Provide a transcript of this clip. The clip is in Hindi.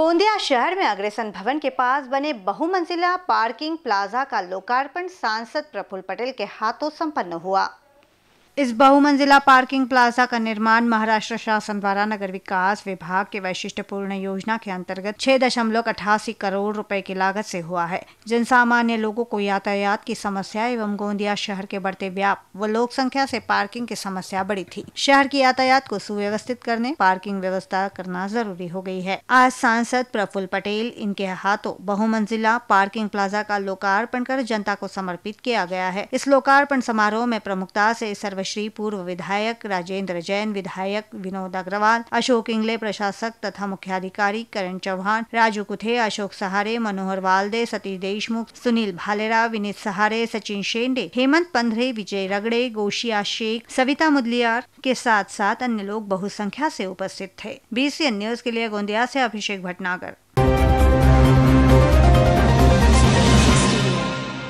गोंदिया शहर में अग्रसन भवन के पास बने बहुमंजिला पार्किंग प्लाजा का लोकार्पण सांसद प्रफुल्ल पटेल के हाथों संपन्न हुआ इस बहुमंजिला पार्किंग प्लाजा का निर्माण महाराष्ट्र शासन द्वारा नगर विकास विभाग के वैशिष्टपूर्ण योजना के अंतर्गत छह दशमलव अठासी करोड़ रुपए की लागत से हुआ है जिन सामान्य लोगों को यातायात की समस्या एवं गोंदिया शहर के बढ़ते व्याप व लोक संख्या से पार्किंग की समस्या बड़ी थी शहर की यातायात को सुव्यवस्थित करने पार्किंग व्यवस्था करना जरूरी हो गयी है आज सांसद प्रफुल्ल पटेल इनके हाथों बहुमंजिला पार्किंग प्लाजा का लोकार्पण कर जनता को समर्पित किया गया है इस लोकार्पण समारोह में प्रमुखता ऐसी सर्व देवश्री पूर्व विधायक राजेंद्र जैन विधायक विनोद अग्रवाल अशोक इंगले प्रशासक तथा मुख्याधिकारी करण चौहान राजू कुथे अशोक सहारे मनोहर वालदे सतीश देशमुख सुनील भालेरा विनीत सहारे सचिन शेंडे हेमंत पंधरे विजय रगड़े गोशिया शेख सविता मुदलियार के साथ साथ अन्य लोग बहुसंख्या से उपस्थित थे बीसीएन न्यूज के लिए गोंदिया से अभिषेक भटनागर